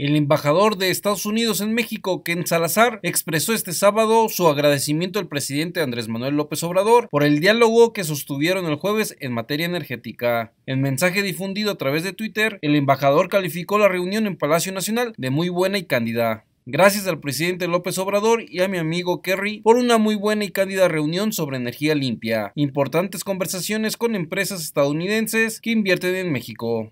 El embajador de Estados Unidos en México, Ken Salazar, expresó este sábado su agradecimiento al presidente Andrés Manuel López Obrador por el diálogo que sostuvieron el jueves en materia energética. En mensaje difundido a través de Twitter, el embajador calificó la reunión en Palacio Nacional de muy buena y cándida. Gracias al presidente López Obrador y a mi amigo Kerry por una muy buena y cándida reunión sobre energía limpia, importantes conversaciones con empresas estadounidenses que invierten en México.